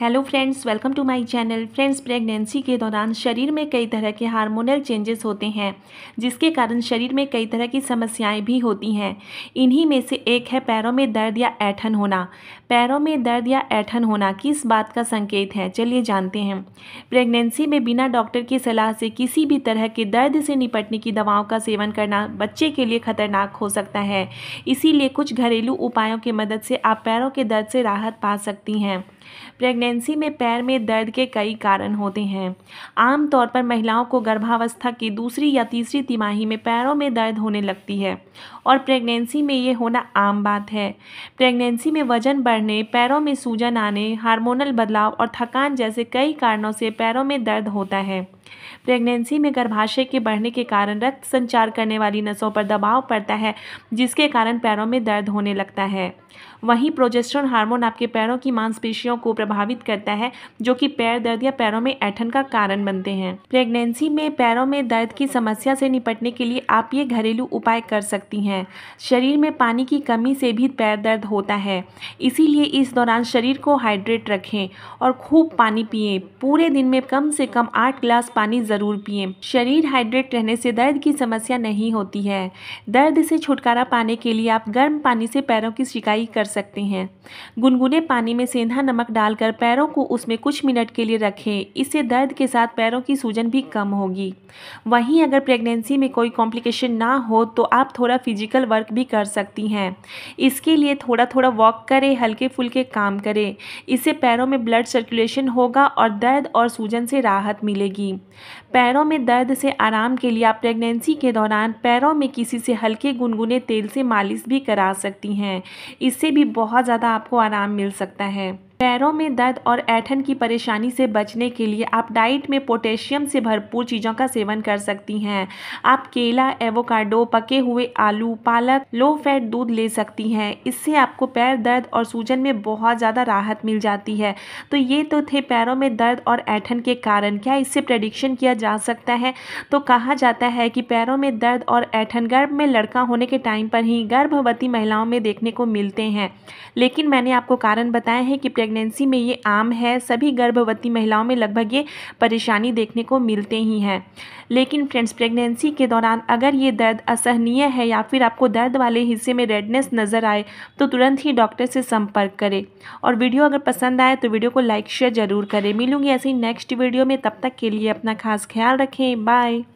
hello friends welcome to my channel friends pregnancy के दौरान शरीर में कई तरह के हार्मोनल चेंजेस होते हैं जिसके कारण शरीर में कई तरह की समस्याएं भी होती हैं इन्हीं में से एक है पैरों में दर्द या ऐठन होना पैरों में दर्द या ऐठन होना किस बात का संकेत है चलिए जानते हैं प्रेगनेंसी में बिना डॉक्टर की सलाह से किसी भी तरह के दर्द से निपटने की दवाओं का सेवन करना बच्चे के लिए खतरनाक हो सकता है इसीलिए कुछ घरेलू उपायों की मदद से आप पैरों के दर्द से राहत पा सकती हैं प्रेगनें प्रेगनेंसी में पैर में दर्द के कई कारण होते हैं आमतौर पर महिलाओं को गर्भावस्था की दूसरी या तीसरी तिमाही में पैरों में दर्द होने लगती है और प्रेगनेंसी में ये होना आम बात है प्रेगनेंसी में वजन बढ़ने पैरों में सूजन आने हार्मोनल बदलाव और थकान जैसे कई कारणों से पैरों में दर्द होता है प्रेगनेंसी में गर्भाशय के बढ़ने के कारण रक्त संचार करने वाली नसों पर दबाव पड़ता है जिसके कारण पैरों में दर्द होने लगता है वहीं प्रोजेस्ट्रॉन हार्मोन आपके पैरों की मांसपेशियों को प्रभावित करता है जो कि पैर दर्द या पैरों में ऐठन का कारण बनते हैं प्रेगनेंसी में पैरों में दर्द की समस्या से निपटने के लिए आप ये घरेलू उपाय कर सकती हैं शरीर में पानी की कमी से भी पैर दर्द होता है इसीलिए इस दौरान शरीर को हाइड्रेट रखें और खूब पानी पिए पूरे दिन में कम से कम आठ गिलास पानी ज़रूर पिए शरीर हाइड्रेट रहने से दर्द की समस्या नहीं होती है दर्द से छुटकारा पाने के लिए आप गर्म पानी से पैरों की सिकाई कर सकते हैं गुनगुने पानी में सेंधा नमक डालकर पैरों को उसमें कुछ मिनट के लिए रखें इससे दर्द के साथ पैरों की सूजन भी कम होगी वहीं अगर प्रेगनेंसी में कोई कॉम्प्लिकेशन ना हो तो आप थोड़ा फिजिकल वर्क भी कर सकती हैं इसके लिए थोड़ा थोड़ा वॉक करें हल्के फुल्के काम करें इससे पैरों में ब्लड सर्कुलेशन होगा और दर्द और सूजन से राहत मिलेगी पैरों में दर्द से आराम के लिए आप प्रेगनेंसी के दौरान पैरों में किसी से हल्के गुनगुने तेल से मालिश भी करा सकती हैं इससे भी बहुत ज़्यादा आपको आराम मिल सकता है पैरों में दर्द और ऐठन की परेशानी से बचने के लिए आप डाइट में पोटेशियम से भरपूर चीज़ों का सेवन कर सकती हैं आप केला एवोकाडो पके हुए आलू पालक लो फैट दूध ले सकती हैं इससे आपको पैर दर्द और सूजन में बहुत ज़्यादा राहत मिल जाती है तो ये तो थे पैरों में दर्द और ऐठन के कारण क्या इससे प्रडिक्शन किया जा सकता है तो कहा जाता है कि पैरों में दर्द और ऐठन गर्भ में लड़का होने के टाइम पर ही गर्भवती महिलाओं में देखने को मिलते हैं लेकिन मैंने आपको कारण बताया है कि प्रेगनेंसी में ये आम है सभी गर्भवती महिलाओं में लगभग ये परेशानी देखने को मिलते ही हैं लेकिन फ्रेंड्स प्रेगनेंसी के दौरान अगर ये दर्द असहनीय है या फिर आपको दर्द वाले हिस्से में रेडनेस नज़र आए तो तुरंत ही डॉक्टर से संपर्क करें और वीडियो अगर पसंद आए तो वीडियो को लाइक शेयर ज़रूर करें मिलूंगी ऐसे ही नेक्स्ट वीडियो में तब तक के लिए अपना खास ख्याल रखें बाय